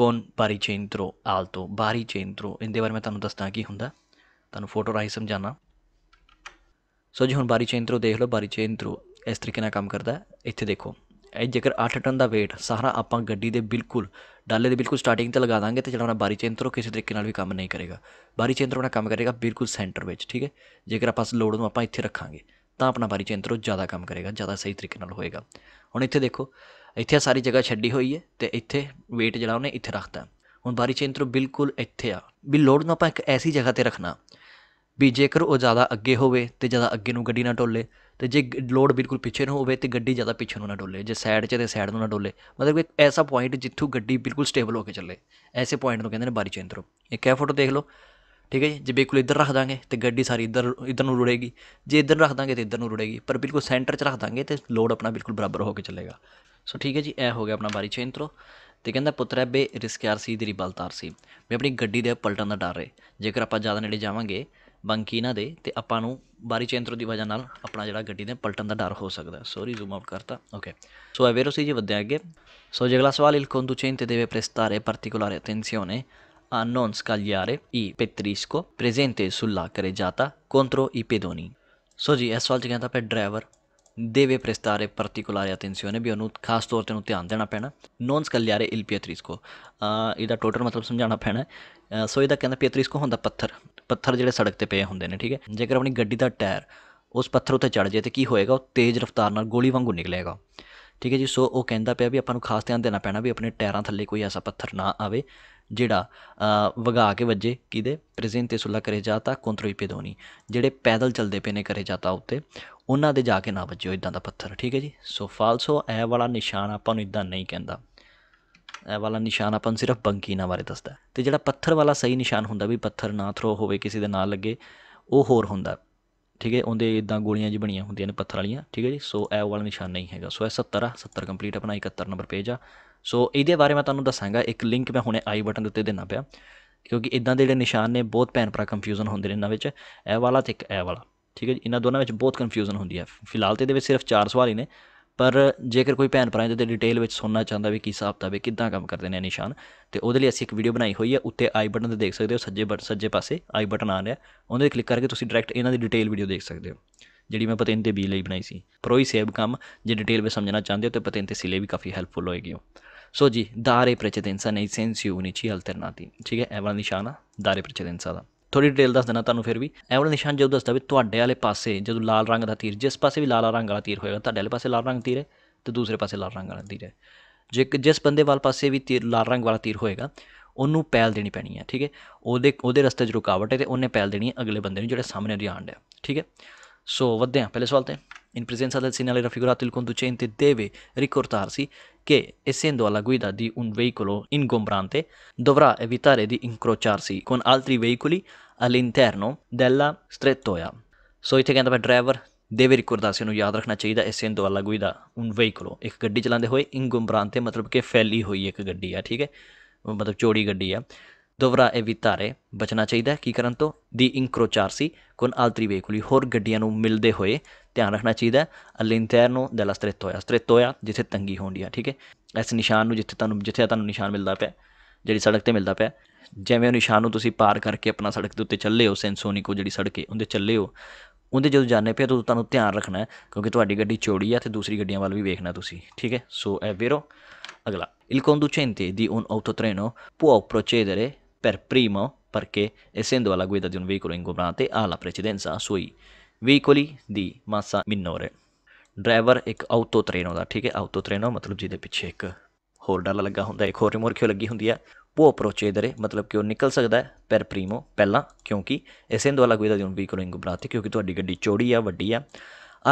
con baricentro alto baricentro ਇਹਦੇ ਬਾਰੇ ਮੈਂ ਤੁਹਾਨੂੰ ਦੱਸਦਾ ਕੀ ਹੁੰਦਾ ਤੁਹਾਨੂੰ ਫੋਟੋ ਰਾਹੀਂ ਸਮਝਾਣਾ ਸੋ ਜੀ ਹੁਣ ਬਾਰੀ ਚੇਨ ਦੇਖ ਲਓ ਬਾਰੀ ਚੇਨ ਇਸ ਤਰੀਕੇ ਨਾਲ ਕੰਮ ਕਰਦਾ ਇੱਥੇ ਦੇਖੋ ਇਹ ਜੇਕਰ 8 ਟਨ ਦਾ weight ਸਾਰਾ ਆਪਾਂ ਗੱਡੀ ਦੇ ਬਿਲਕੁਲ ਡਾਲੇ ਦੇ ਬਿਲਕੁਲ ਸਟਾਰਟਿੰਗ ਤੇ ਲਗਾ ਦਾਂਗੇ ਤੇ ਚਲਾਉਣਾ ਬਾਰੀ ਚੇਨ ਕਿਸੇ ਤਰੀਕੇ ਨਾਲ ਵੀ ਕੰਮ ਨਹੀਂ ਕਰੇਗਾ ਬਾਰੀ ਚੇਨ ਥਰੂ ਨਾਲ ਕੰਮ ਕਰੇਗਾ ਬਿਲਕੁਲ ਸੈਂਟਰ ਵਿੱਚ ਠੀਕ ਹੈ ਜੇਕਰ ਆਪਾਂ ਲੋਡ ਨੂੰ ਆਪਾਂ ਇੱਥੇ ਰੱਖਾਂਗੇ ਤਾਂ ਆਪਣਾ ਬਾਰੀ ਚੇਨ ਜ਼ਿਆਦਾ ਕੰਮ ਕਰੇਗਾ ਜ਼ਿਆਦਾ ਸਹੀ ਤਰੀਕੇ ਨਾਲ ਹੋਏਗਾ ਹੁਣ ਇੱਥੇ ਦੇਖੋ ਇੱਥੇ ਸਾਰੀ ਜਗ੍ਹਾ ਛੱਡੀ ਹੋਈ ਹੈ ਤੇ ਇੱਥੇ weight ਜਿਹੜਾ ਉਹਨੇ ਇੱਥੇ ਰੱਖਤਾ ਹੁਣ ਬਾਰੀ ਚੇਨ ਬਿਲਕੁਲ ਇੱਥੇ ਆ ਵੀ ਲੋਡ ਨੂੰ ਆਪਾਂ ਇੱਕ ਐਸੀ ਜਗ੍ਹਾ ਤੇ ਰੱਖਣਾ ਵੀ ਜੇਕਰ ਉਹ ਜ਼ਿਆਦਾ ਅੱਗੇ ਹੋਵੇ ਤੇ ਜ਼ਿਆਦਾ ਅੱਗੇ ਨੂੰ ਗੱਡੀ ਨਾ ਢੋਲੇ ਤੇ ਜੇ ਲੋਡ ਬਿਲਕੁਲ ਪਿੱਛੇ ਨੂੰ ਹੋਵੇ ਤੇ ਗੱਡੀ ਜ਼ਿਆਦਾ ਪਿੱਛੇ ਨੂੰ ਨਾ ਢੋਲੇ ਜੇ ਸਾਈਡ 'ਚ ਤੇ ਸਾਈਡ ਨੂੰ ਨਾ ਢੋਲੇ ਮਤਲਬ ਇੱਕ ਐਸਾ ਪੁਆਇੰਟ ਜਿੱਥੋਂ ਗੱਡੀ ਬਿਲਕੁਲ ਸਟੇਬਲ ਹੋ ਕੇ ਚੱਲੇ ਐਸੇ ਪੁਆਇੰਟ ਨੂੰ ਕਹਿੰਦੇ ਨੇ ਬਾਰੀ ਚੇਂਦਰੋ ਇੱਕ ਐ ਫੋਟੋ ਦੇਖ ਲਓ ਠੀਕ ਹੈ ਜੀ ਜੇ ਬਿਲਕੁਲ ਇੱਧਰ ਰੱਖ ਦਾਂਗੇ ਤੇ ਗੱਡੀ ਸਾਰੀ ਇੱਧਰ ਇੱਧਰ ਨੂੰ ਰੁੜੇਗੀ ਜੇ ਇੱਧਰ ਰੱਖ ਦਾਂਗੇ ਤੇ ਇੱਧਰ ਨੂੰ ਰੁੜੇਗੀ ਪਰ ਬਿਲਕੁਲ ਸੈਂਟਰ 'ਚ ਰੱਖ ਦਾਂਗੇ ਤੇ ਲੋਡ ਆਪਣਾ ਬਿਲਕੁਲ ਬਰਾਬਰ ਹੋ ਕੇ ਚੱਲੇਗਾ ਸੋ ਠੀਕ ਹੈ ਜੀ ਇਹ ਹੋ ਗਿਆ ਆਪਣਾ ਬਾਰੀ ਚੇਂਦਰੋ ਤੇ ਕਹਿੰਦਾ ਪੁੱਤਰਾ ਬੇ ਰਿਸਕਿਆਰ ਸੀ ਤੇਰੀ ਬਲਤਾਰ ਸੀ ਮੈਂ ਆਪਣੀ ਗੱਡੀ ਦੇ ਪਲਟਣ ਦਾ ਡਰ ਹੈ ਜੇਕਰ ਆਪਾਂ ਜ਼ਿਆਦਾ ਨੇੜੇ ਜਾਵਾਂਗੇ ਬੰਕੀਨਾ ਦੇ ਤੇ ਆਪਾਂ ਨੂੰ ਬਾਰੀ ਚੈਂਤਰੋ ਦੀ ਵਜ੍ਹਾ ਨਾਲ ਆਪਣਾ ਜਿਹੜਾ ਗੱਡੀ ਦੇ ਪਲਟਣ ਦਾ ਡਰ ਹੋ ਸਕਦਾ ਸੋਰੀ ਜ਼ੂਮ ਆਊਟ ਕਰਤਾ ਓਕੇ ਸੋ ਐਵੇਰੋ ਸੀ ਜੀ ਵਧਿਆ ਅੱਗੇ ਸੋ ਜੇ ਅਗਲਾ ਸਵਾਲ ਇਲ ਕੰਦੂਚੇਂਟੇ ਦੇਵੇ ਪ੍ਰੇਸਟਾਰੇ ਪਾਰਟਿਕੁਲਾਰੇ ਆ ਅਨਨੋਨਸ ਕਾਲਿਆਰੇ ਈ ਪੇਟਰੀਸਕੋ ਪ੍ਰੇਜ਼ੈਂਟੇ ਸੁਲਾ ਕਰੇ ਜਾਤਾ ਕੋਂਟਰੋ ਈ ਪੇਦੋਨੀ ਸੋ ਜੀ ਐਸ ਸਵਾਲ ਚ ਤਾਂ ਪੇ ਡਰਾਈਵਰ ਦੇਵੇ prestare particolare ਅਟੈਂਸ਼ਨ ਵੀ ਉਹਨੂੰ ਖਾਸ ਤੌਰ ਤੇ ਨੂੰ ਧਿਆਨ ਦੇਣਾ ਪੈਣਾ ਨੋਨ ਸਕਲਿਆਰੇ ਇਲ ਪੀਟ੍ਰਿਸਕੋ ਇਹਦਾ ਟੋਟਲ ਮਤਲਬ ਸਮਝਾਉਣਾ ਪੈਣਾ ਸੋ ਇਹਦਾ ਕਹਿੰਦਾ ਕੋ ਹੁੰਦਾ ਪੱਥਰ ਪੱਥਰ ਜਿਹੜੇ ਸੜਕ ਤੇ ਪਏ ਹੁੰਦੇ ਨੇ ਠੀਕ ਹੈ ਜੇਕਰ ਆਪਣੀ ਗੱਡੀ ਦਾ ਟਾਇਰ ਉਸ ਪੱਥਰ ਉੱਤੇ ਚੜ ਜਾਏ ਤੇ ਕੀ ਹੋਏਗਾ ਉਹ ਤੇਜ਼ ਰਫ਼ਤਾਰ ਨਾਲ ਗੋਲੀ ਵਾਂਗੂ ਨਿਕਲੇਗਾ ਠੀਕ ਹੈ ਜੀ ਸੋ ਉਹ ਕਹਿੰਦਾ ਪਿਆ ਵੀ ਆਪਾਂ ਨੂੰ ਖਾਸ ਧਿਆਨ ਦੇਣਾ ਪੈਣਾ ਵੀ ਆਪਣੇ ਟਾਇਰਾਂ ਥੱਲੇ ਕੋਈ ਐਸਾ ਪੱਥਰ ਨਾ ਆਵੇ ਜਿਹੜਾ ਵਗਾ ਕੇ ਵੱਜੇ ਕਿਦੇ ਪ੍ਰੇਜ਼ੈਂਤੇ ਸੁਲਾ ਕਰੇ ਜਾਤਾ ਕੰਟਰੋਈ ਪੇਦੋਨੀ ਜਿਹੜੇ ਪੈਦਲ ਚਲਦੇ ਪਏ ਨੇ ਕਰੇ ਜਾਤਾ ਉੱਤੇ ਉਹਨਾਂ ਦੇ ਜਾ ਕੇ ਨਾ ਵੱਜਿਓ ਇਦਾਂ ਦਾ ਪੱਥਰ ਠੀਕ ਹੈ ਜੀ ਸੋ ਫਾਲਸੋ ਇਹ ਵਾਲਾ ਨਿਸ਼ਾਨ ਆਪਾਂ ਨੂੰ ਇਦਾਂ ਨਹੀਂ ਕਹਿੰਦਾ ਇਹ ਵਾਲਾ ਨਿਸ਼ਾਨ ਆਪਾਂ ਸਿਰਫ ਬੰਕੀ ਨਾ ਬਾਰੇ ਦੱਸਦਾ ਤੇ ਜਿਹੜਾ ਪੱਥਰ ਵਾਲਾ ਸਹੀ ਨਿਸ਼ਾਨ ਹੁੰਦਾ ਵੀ ਪੱਥਰ ਨਾ ਥਰੋ ਹੋਵੇ ਕਿਸੇ ਦੇ ਨਾਲ ਲੱਗੇ ਉਹ ਹੋਰ ਹੁੰਦਾ ਠੀਕ ਹੈ ਉਹਦੇ ਇਦਾਂ ਗੋਲੀਆਂ ਜੀ ਬਣੀਆਂ ਹੁੰਦੀਆਂ ਨੇ ਪੱਥਰ ਵਾਲੀਆਂ ਠੀਕ ਹੈ ਜੀ ਸੋ ਇਹ ਵਾਲਾ ਨਿਸ਼ਾਨ ਨਹੀਂ ਹੈਗਾ ਸੋ ਇਹ 70 ਆ 70 ਕੰਪਲੀਟ ਆਪਣਾ 71 ਨੰਬਰ ਪੇਜ ਆ ਸੋ ਇਹਦੇ ਬਾਰੇ ਮੈਂ ਤੁਹਾਨੂੰ ਦੱਸਾਂਗਾ ਇੱਕ ਲਿੰਕ ਮੈਂ ਹੁਣੇ ਆਈ ਬਟਨ ਦੇ ਉੱਤੇ ਦੇਣਾ ਪਿਆ ਕਿਉਂਕਿ ਇਦਾਂ ਦੇ ਜਿਹੜੇ ਨਿਸ਼ਾਨ ਨੇ ਬਹੁਤ ਭੈਣ ਭਰਾ ਕਨਫਿਊਜ਼ਨ ਹੁੰਦੇ ਨੇ ਇਹਨਾਂ ਵਿੱਚ ਇਹ ਵਾਲਾ ਤੇ ਇੱਕ ਇਹ ਵਾਲਾ ਠੀਕ ਹੈ ਜੀ ਇਹਨਾਂ ਦੋਨਾਂ ਵਿੱਚ ਬਹੁਤ ਕਨਫਿਊਜ਼ਨ ਹੁੰਦੀ ਹੈ ਫਿਲਹਾਲ ਤੇ ਇਹਦੇ ਵਿੱਚ ਸਿਰਫ ਚਾਰ ਸਵਾਲ ਹੀ ਨੇ ਪਰ ਜੇਕਰ ਕੋਈ ਭੈਣ ਭਰਾ ਇਹਦੇ ਡਿਟੇਲ ਵਿੱਚ ਸੁਣਨਾ ਚਾਹੁੰਦਾ ਵੀ ਕੀ ਹਿਸਾਬ ਵੀ ਕਿੱਦਾਂ ਕੰਮ ਕਰਦੇ ਨੇ ਨਿਸ਼ਾਨ ਤੇ ਉਹਦੇ ਲਈ ਅਸੀਂ ਇੱਕ ਵੀਡੀਓ ਬਣਾਈ ਹੋਈ ਹੈ ਉੱਤੇ ਆਈ ਬਟਨ ਤੇ ਦੇਖ ਸਕਦੇ ਹੋ ਸੱਜੇ ਬਟ ਸੱਜੇ ਪਾਸੇ ਆਈ ਬਟਨ ਆ ਰਿਹਾ ਉਹਦੇ ਤੇ ਕਲਿੱਕ ਕਰਕੇ ਤੁਸੀਂ ਡਾਇਰੈਕਟ ਇਹਨਾਂ ਦੀ ਡਿਟੇਲ ਵੀਡੀਓ ਦੇਖ ਸਕਦੇ ਹੋ ਜਿਹੜੀ ਮੈਂ ਪਤੇਨ ਤੇ ਲਈ ਬਣਾਈ ਸੀ ਪਰ ਹੀ ਸੇਵ ਕੰਮ ਜੇ ਡਿਟੇਲ ਵਿੱਚ ਸਮਝਣਾ ਚਾਹੁੰਦੇ ਹੋ ਤੇ ਪਤੇਨ ਤੇ ਵੀ ਕਾਫੀ ਹੈਲਪਫੁਲ ਹੋਏਗੀ ਸੋ ਜੀ ਦਾਰੇ dare ਨਹੀਂ nei sensi unici ਅਲਟਰਨੇਟਿਵ ਠੀਕ ਹੈ ਇਹ ਵਾਲਾ ਨਿਸ਼ਾਨ ਆ ਦਾਰੇ ਪ੍ਰੈਸੀਡੈਂਸਾ ਦਾ ਥੋੜੀ ਡਿਟੇਲ ਦੱਸ ਦੇਣਾ ਤੁਹਾਨੂੰ ਫਿਰ ਵੀ ਇਹ ਵਾਲਾ ਨਿਸ਼ਾਨ ਜਦੋਂ ਦੱਸਦਾ ਵੀ ਤੁਹਾਡੇ ਵਾਲੇ ਪਾਸੇ ਜਦੋਂ ਲਾਲ ਰੰਗ ਦਾ ਤੀਰ ਜਿਸ ਪਾਸੇ ਵੀ ਲਾਲ ਰੰਗ ਵਾਲਾ ਤੀਰ ਹੋਏਗਾ ਤੁਹਾਡੇ ਵਾਲੇ ਪਾਸੇ ਲਾਲ ਰੰਗ ਤੀਰ ਹੈ ਤੇ ਦੂਸਰੇ ਪਾਸੇ ਲਾਲ ਰੰਗ ਵਾਲਾ ਤੀਰ ਹੈ ਜੇ ਜਿਸ ਬੰਦੇ ਵਾਲ ਪਾਸੇ ਵੀ ਤੀਰ ਲਾਲ ਰੰਗ ਵਾਲਾ ਤੀਰ ਹੋਏਗਾ ਉਹਨੂੰ ਪੈਲ ਦੇਣੀ ਪੈਣੀ ਹੈ ਠੀਕ ਹੈ ਉਹਦੇ ਉਹਦੇ ਰਸਤੇ 'ਚ ਰੁਕਾਵਟ ਹੈ ਤੇ ਉਹਨੇ ਪੈਲ ਦੇਣੀ ਹੈ ਅਗਲੇ ਬੰਦੇ ਨੂੰ ਜਿਹੜਾ ਸਾਹਮਣੇ ਰਿਆਂਡ ਹੈ ਠੀਕ ਹੈ ਸੋ ਵਧਦੇ ਹਾਂ ਪਹਿਲੇ ਸਵਾਲ ਤੇ in presenza del segnale raffigurato il ਦੇਵੇ deve ਸੀ che, essendo alla guida di un veicolo ingombrante, dovrà evitare di incrociarsi con altri veicoli all'interno della strettoia. सोई थे कहता मैं ड्राइवर देवे रिकॉर्ड दासी याद रखना चाहिए एसेंदो वाला गुईदा उन व्हीकल हो एक गड्डी चलाते हुए इन गुमरान थे मतलब कि फैली हुई एक गड्डी है ठीक है मतलब चौड़ी गड्डी है Dovrà ਐਵਿਤਾਰੇ ਬਚਣਾ ਚਾਹੀਦਾ ਹੈ ਕੀ ਕਰਨ ਤੋਂ ਦੀ ਇਨਕਰੋਚਾਰਸੀ ਕੋਨ ਆਲਤਰੀ ਵੇਕੁਲੀ ਹੋਰ ਗੱਡੀਆਂ ਨੂੰ ਮਿਲਦੇ ਹੋਏ ਧਿਆਨ ਰੱਖਣਾ ਚਾਹੀਦਾ ਹੈ all'interno ਦਲਾ strettoia strettoia ਜਿੱਥੇ ਤੰਗੀ ਹੋਣੀ ਆ ਠੀਕ ਹੈ ਇਸ ਨਿਸ਼ਾਨ ਨੂੰ ਜਿੱਥੇ ਤੁਹਾਨੂੰ ਜਿੱਥੇ ਤੁਹਾਨੂੰ ਨਿਸ਼ਾਨ ਮਿਲਦਾ ਪਿਆ ਜਿਹੜੀ ਸੜਕ ਤੇ ਮਿਲਦਾ ਪਿਆ ਜਿਵੇਂ ਉਹ ਨਿਸ਼ਾਨ ਨੂੰ ਤੁਸੀਂ ਪਾਰ ਕਰਕੇ ਆਪਣਾ ਸੜਕ ਦੇ ਉੱਤੇ ਚੱਲੇ ਹੋ ਸੈਂਸੋਨਿਕੋ ਜਿਹੜੀ ਸੜਕੇ ਉਹਦੇ ਚੱਲੇ ਹੋ ਉਹਦੇ ਜਦੋਂ ਜਾਣੇ ਪਿਆ ਤਾਂ ਤੁਹਾਨੂੰ ਧਿਆਨ ਰੱਖਣਾ ਕਿਉਂਕਿ ਤੁਹਾਡੀ ਗੱਡੀ ਚੋੜੀ ਆ ਤੇ ਦੂਸਰੀ ਗੱਡੀਆਂ ਵੱਲ ਵੀ ਵੇਖਣਾ ਤੁਸੀਂ ਠੀਕ ਹੈ ਸੋ ਐ ਵੇਰੋ ਅਗਲਾ il conducente di un autotreno può procedere per primo perché essendo alla guida di un veicolo ingombrante ha la precedenza sui veicoli di massa minore driver ਇੱਕ ਆਟੋ ਟ੍ਰੇਨ ਹੁੰਦਾ ਠੀਕ ਹੈ ਆਟੋ ਟ੍ਰੇਨ ਮਤਲਬ ਜਿਹਦੇ ਪਿੱਛੇ ਇੱਕ ਹੋਰ ਡਾਲਾ ਲੱਗਾ ਹੁੰਦਾ ਇੱਕ ਹੋਰ ਰਿਮੋਰਕਿਓ ਲੱਗੀ ਹੁੰਦੀ ਹੈ ਉਹ ਪ੍ਰੋਚੇਦਰੇ ਮਤਲਬ ਕਿ ਉਹ ਨਿਕਲ ਸਕਦਾ ਹੈ per primo ਪਹਿਲਾਂ ਕਿਉਂਕਿ essendo alla guida di un veicolo ingombrante ਕਿਉਂਕਿ ਤੁਹਾਡੀ ਗੱਡੀ ਚੌੜੀ ਆ ਵੱਡੀ ਆ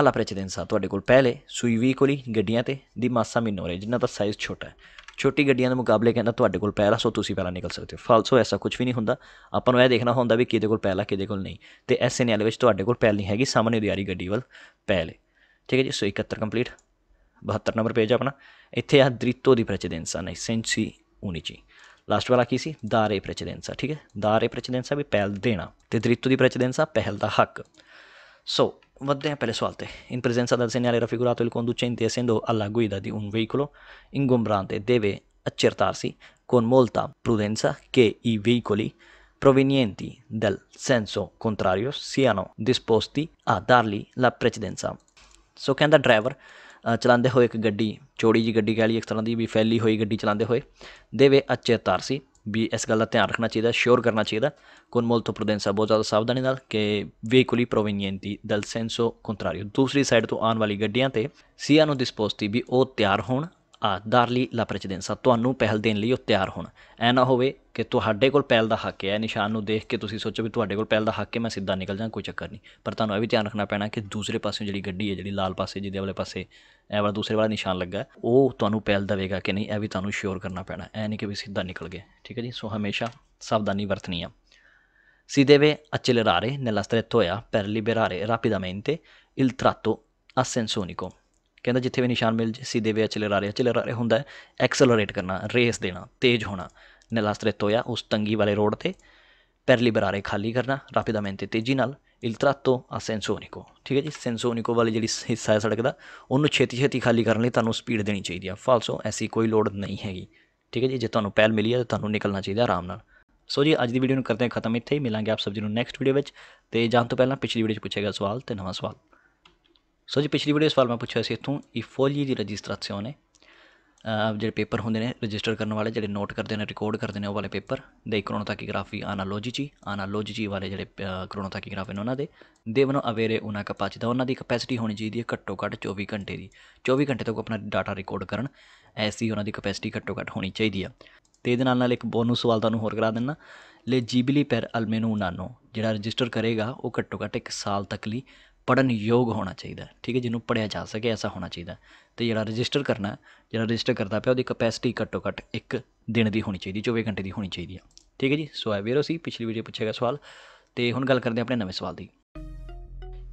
alla precedenza ਤੁਹਾਡੇ ਕੋਲ ਪਹਿਲੇ sui veicoli ਗੱਡੀਆਂ ਤੇ di massa minore ਜਿਨ੍ਹਾਂ ਦਾ ਸਾਈਜ਼ ਛੋਟਾ ਹੈ ਛੋਟੀ ਗੱਡੀਆਂ ਦੇ ਮੁਕਾਬਲੇ ਕਹਿੰਦਾ ਤੁਹਾਡੇ ਕੋਲ ਪਹਿਲਾ ਸੋ ਤੁਸੀਂ ਪਹਿਲਾਂ ਨਿਕਲ ਸਕਦੇ ਹੋ ਫਾਲਸੋ ਐਸਾ ਕੁਝ ਵੀ ਨਹੀਂ ਹੁੰਦਾ ਆਪਾਂ ਨੂੰ ਇਹ ਦੇਖਣਾ ਹੁੰਦਾ ਵੀ ਕਿਹਦੇ ਕੋਲ ਪਹਿਲਾ ਕਿਹਦੇ ਕੋਲ ਨਹੀਂ ਤੇ ਇਸ ਸਿਨੈਰੀਓ ਵਿੱਚ ਤੁਹਾਡੇ ਕੋਲ ਪਹਿਲ ਨਹੀਂ ਹੈਗੀ ਸਾਹਮਣੇ ਦੀ ਗੱਡੀ ਵੱਲ ਪਹਿਲੇ ਠੀਕ ਹੈ ਜੀ ਸੋ 71 ਕੰਪਲੀਟ 72 ਨੰਬਰ ਪੇਜ ਆਪਣਾ ਇੱਥੇ ਆ ਦ੍ਰਿਤੋ ਦੀ ਆ ਨਹੀਂ ਸੈਂਸੀ ਉਨੀਚੀ ਲਾਸਟ ਵਾਲਾ ਕੀ ਸੀ ਦਾਰੇ ਆ ਠੀਕ ਹੈ ਦਾਰੇ ਆ ਵੀ ਪਹਿਲ ਦੇਣਾ ਤੇ ਦ੍ਰਿਤੋ ਦੀ ਆ ਪਹਿਲ ਦਾ ਹੱਕ ਸੋ va bene per le sue alte. In presenza del segnale raffigurato il conducente, essendo alla guida di un veicolo ingombrante, deve accertarsi con molta prudenza che i veicoli provenienti dal senso contrario siano disposti a dargli la precedenza. ਸੋ ਕਹਿੰਦਾ driver ਚਲਾਉਂਦੇ ਹੋਏ ਇੱਕ ਗੱਡੀ ਚੋੜੀ ਜੀ ਗੱਡੀ ਕਹ ਲਈ ਇੱਕ ਤਰ੍ਹਾਂ ਦੀ ਵੀ ਫੈਲੀ ਹੋਈ ਗੱਡੀ ਚਲਾਉਂਦੇ ਹੋਏ ਦੇਵੇ ਅਚੇਤਾਰ ਸੀ ਵੀ ਇਸ ਗੱਲ ਦਾ ਧਿਆਨ ਰੱਖਣਾ ਚਾਹੀਦਾ ਸ਼ੋਰ ਕਰਨਾ ਚਾਹੀਦਾ con ਤੋਂ prudenza ਬਹੁਤ ਜ਼ਿਆਦਾ ਸਾਵਧਾਨੀ ਨਾਲ ਕਿ veicoli provenienti ਦਲ ਸੈਂਸੋ ਕੰਟਰਾਰੀਓ ਦੂਸਰੀ ਸਾਈਡ ਤੋਂ ਆਉਣ ਵਾਲੀ ਗੱਡੀਆਂ ਤੇ ਸੀਆ ਨੂੰ ਡਿਸਪੋਜ਼ਿਟੀ ਵੀ ਉਹ ਤਿਆਰ ਹੋਣ ਆ ਦਾਰਲੀ ਲਾ ਪ੍ਰੈਜ਼ੀਡੈਂਸਾ ਤੁਹਾਨੂੰ ਪਹਿਲ ਦੇਣ ਲਈ ਉਹ ਤਿਆਰ ਹੋਣ ਐ ਨਾ ਹੋਵੇ ਕਿ ਤੁਹਾਡੇ ਕੋਲ ਪਹਿਲ ਦਾ ਹੱਕ ਹੈ ਨਿਸ਼ਾਨ ਨੂੰ ਦੇਖ ਕੇ ਤੁਸੀਂ ਸੋਚੋ ਵੀ ਤੁਹਾਡੇ ਕੋਲ ਪਹਿਲ ਦਾ ਹੱਕ ਹੈ ਮੈਂ ਸਿੱਧਾ ਨਿਕਲ ਜਾ ਕੋਈ ਚੱਕਰ ਨਹੀਂ ਪਰ ਤੁਹਾਨੂੰ ਇਹ ਵੀ ਧਿਆਨ ਰੱਖਣਾ ਪੈਣਾ ਕਿ ਦੂਸਰੇ ਪਾਸੇ ਜਿਹੜੀ ਗੱਡੀ ਹੈ ਜਿਹੜੀ ਲਾਲ ਪਾਸੇ ਜਿਹਦੇ ਵਾਲੇ ਪਾਸੇ ਇਹ ਵਾਲਾ ਦੂਸਰੇ ਵਾਲਾ ਨਿਸ਼ਾਨ ਲੱਗਾ ਉਹ ਤੁਹਾਨੂੰ ਪਹਿਲ ਦਵੇਗਾ ਕਿ ਨਹੀਂ ਇਹ ਵੀ ਤੁਹਾਨੂੰ ਸ਼ੋਰ ਕਰਨਾ ਪੈਣਾ ਐ ਨਹੀਂ ਕਿ ਵੀ ਸਿੱਧਾ ਨਿਕਲ ਗਏ ਠੀਕ ਹੈ ਜੀ ਸੋ ਹਮੇਸ਼ਾ ਸਾਵਧਾਨੀ ਵਰਤਣੀ ਆ ਵੇ ਸੀ ਦੇਵੇ ਅਚਲਰਾਰੇ ਨਿਲਸਤਰੇ ਤੋਇਆ ਪਰ ਲਿਬਰਾਰੇ ਰਾਪਿਡਾਮੈਂਟੇ ਇਲ ਤਰਾਤੋ ਅਸੈਂਸੋਨਿਕੋ ਕਹਿੰਦਾ ਜਿੱਥੇ ਵੀ ਨਿਸ਼ਾਨ ਮਿਲ ਜੇ ਵੇ ਸੀ ਦੇਵੇ ਅਚਲਰਾਰੇ ਅਚਲਰਾਰੇ ਹੁੰਦਾ ਹੈ ਐਕਸਲਰੇਟ ਕਰਨਾ ਰੇਸ ਦੇਣਾ ਤੇਜ਼ ਹੋਣਾ ਨਿਲਸਤਰੇ ਤੋਇਆ ਉਸ ਤੰਗੀ ਵਾਲੇ ਰੋਡ ਤੇ ਪਰ ਲਿਬਰਾਰੇ ਖਾਲੀ ਕਰਨਾ ਰਾਪਿਡਾਮੈਂਟੇ ਤੇਜ਼ੀ ਨਾਲ ਇਲ ਤਰਤੋ ਆ senso unico ਠੀਕ ਹੈ ਜੀ senso unico ਵਾਲੀ ਜਿਹੜੀ ਹਿੱਸਾ ਹੈ ਸੜਕ ਦਾ ਉਹਨੂੰ ਛੇਤੀ ਛੇਤੀ ਖਾਲੀ ਕਰਨ ਲਈ ਤੁਹਾਨੂੰ ਸਪੀਡ ਦੇਣੀ ਚਾਹੀਦੀ ਹੈ ਫਾਲਸੋ ਐਸੀ ਕੋਈ ਲੋਡ ਨਹੀਂ ਹੈਗੀ ਠੀਕ ਹੈ ਜੀ ਜੇ ਤੁਹਾਨੂੰ ਪਹਿਲ ਮਿਲੀ ਹੈ ਤਾਂ ਤੁਹਾਨੂੰ ਨਿਕਲਣਾ ਚਾਹੀਦਾ ਆਰਾਮ ਨਾਲ ਸੋ ਜੀ ਅੱਜ ਦੀ ਵੀਡੀਓ ਨੂੰ ਕਰਦੇ ਹਾਂ ਖਤਮ ਇੱਥੇ ਹੀ ਮਿਲਾਂਗੇ ਆਪ ਸਭ ਜੀ ਨੂੰ ਨੈਕਸਟ ਵੀਡੀਓ ਵਿੱਚ ਤੇ ਜਾਣ ਤੋਂ ਪਹਿਲਾਂ ਪਿਛਲੀ ਵੀਡੀਓ 'ਚ ਪੁੱਛਿਆ ਗਿਆ ਸਵਾਲ ਤੇ ਨਵਾਂ ਸਵਾਲ ਸੋ ਜੀ ਪਿਛਲੀ ਵੀਡੀਓ ਸਵਾਲ ਮੈਂ ਪੁੱਛਿਆ ਸੀ ਇਥੋਂ ਇਫੋਲੀ ਦੀ ਰਜਿਸਟ੍ਰੇਸ਼ਨ ਹੈ ਜਿਹੜੇ ਪੇਪਰ ਹੁੰਦੇ ਨੇ ਰਜਿਸਟਰ ਕਰਨ ਵਾਲੇ ਜਿਹੜੇ ਨੋਟ ਕਰਦੇ ਨੇ ਰਿਕਾਰਡ ਕਰਦੇ ਨੇ ਉਹ ਵਾਲੇ ਪੇਪਰ ਦੇ ਜੀ ਆਨਾਲੋਜੀਚੀ ਜੀ ਵਾਲੇ ਜਿਹੜੇ ਕ੍ਰੋਨੋਤਾਕੀਗ੍ਰਾਫ ਨੇ ਉਹਨਾਂ ਦੇ ਦੇਵਨੋ ਅਵੇਰੇ ਉਹਨਾਂ ਕਪੈਸਿਟੀ ਉਹਨਾਂ ਦੀ ਕਪੈਸਿਟੀ ਹੋਣੀ ਚਾਹੀਦੀ ਹੈ ਘੱਟੋ ਘੱਟ 24 ਘੰਟੇ ਦੀ 24 ਘੰਟੇ ਤੱਕ ਆਪਣਾ ਡਾਟਾ ਰਿਕਾਰਡ ਕਰਨ ਐਸੀ ਉਹਨਾਂ ਦੀ ਕਪੈਸਿਟੀ ਘੱਟੋ ਘੱਟ ਹੋਣੀ ਚਾਹੀਦੀ ਆ ਤੇ ਇਹਦੇ ਨਾਲ ਨਾਲ ਇੱਕ ਬੋਨਸ ਸਵਾਲ ਤੁਹਾਨੂੰ ਹੋਰ ਕਰਾ ਦਿੰਨਾ ਲੇ ਜੀਬਲੀ ਪਰ ਅਲਮੇਨੂ ਨਾਨੋ ਜਿਹੜਾ ਰਜਿਸਟਰ ਕਰੇਗਾ ਉਹ ਘੱਟੋ ਘੱਟ ਇੱਕ ਸਾਲ ਤੱਕ ਲਈ ਪੜਨ ਯੋਗ ਹੋਣਾ ਚਾਹੀਦਾ ਠੀਕ ਹੈ ਜਿਹਨੂੰ ਪੜਿਆ ਜਾ ਸਕੇ ਐਸਾ ਹੋਣਾ ਚਾਹੀਦਾ ਤੇ ਜਿਹੜਾ ਰਜਿਸਟਰ ਕਰਨਾ ਜਿਹੜਾ ਰਜਿਸਟਰ ਕਰਦਾ ਪਿਆ ਉਹਦੀ ਕਪੈਸਿਟੀ ਘੱਟੋ ਘੱਟ ਇੱਕ ਦਿਨ ਦੀ ਹੋਣੀ ਚਾਹੀਦੀ 24 ਘੰਟੇ ਦੀ ਹੋਣੀ ਚਾਹੀਦੀ ਹੈ ਠੀਕ ਹੈ ਜੀ ਸੋ ਵੀਰੋ ਸੀ ਪਿਛਲੀ ਵੀਡੀਓ ਪੁੱਛਿਆ ਗਿਆ ਸਵਾਲ ਤੇ ਹੁਣ ਗੱਲ ਕਰਦੇ ਆਪਣੇ ਨਵੇਂ ਸਵਾਲ ਦੀ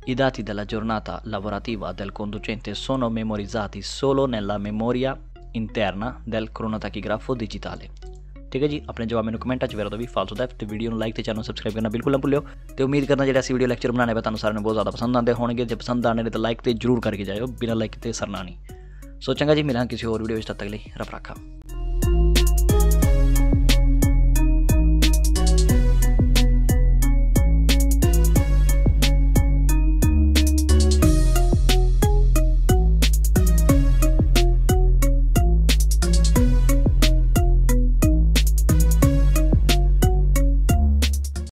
ਦਲਾ ਜੁਰਨਾਤਾ della giornata lavorativa ਸੋਨੋ ਮੈਮੋਰੀਜ਼ਾਤੀ ਸੋਲੋ ਨੈਲਾ ਮੈਮੋਰੀਆ ਇੰਟਰਨਾ memoria interna del ਗ੍ਰਾਫੋ digitale. ਠੀਕ ਹੈ ਜੀ ਆਪਣੇ ਜਵਾਬ ਮੈਨੂੰ ਕਮੈਂਟਾਂ 'ਚ ਵੇਰਾ ਦੋ ਵੀ ਹੁੰਦਾ ਦਾ ਤੇ ਵੀਡੀਓ ਨੂੰ ਲਾਈਕ ਤੇ ਚੈਨਲ ਨੂੰ ਸਬਸਕ੍ਰਾਈਬ ਕਰਨਾ ਬਿਲਕੁਲ ਨਾ ਭੁੱਲਿਓ ਤੇ ਉਮੀਦ ਕਰਨਾ ਜਿਹੜਾ ਅਸੀਂ ਵੀਡੀਓ ਲੈਕਚਰ ਬਣਾਣੇ ਪਏ ਤੁਹਾਨੂੰ ਸਾਰਿਆਂ ਨੂੰ ਬਹੁਤ ਜ਼ਿਆਦਾ ਪਸੰਦ ਆਉਂਦੇ ਹੋਣਗੇ ਜੇ ਪਸੰਦ ਆਣੇ ਨੇ ਤਾਂ ਲਾਈਕ ਤੇ ਜਰੂਰ ਕਰਕੇ ਜਾਇਓ ਬਿਨਾਂ ਲਾਈਕ ਤੇ ਸਰਨਾ ਨਹੀਂ ਸੋ ਚੰਗਾ ਜੀ ਮਿਲਾਂ ਕਿਸੇ ਹੋਰ ਵੀਡੀਓ ਵਿੱਚ ਤਦ ਤੱਕ ਲਈ ਰੱਬ ਰੱਖਾ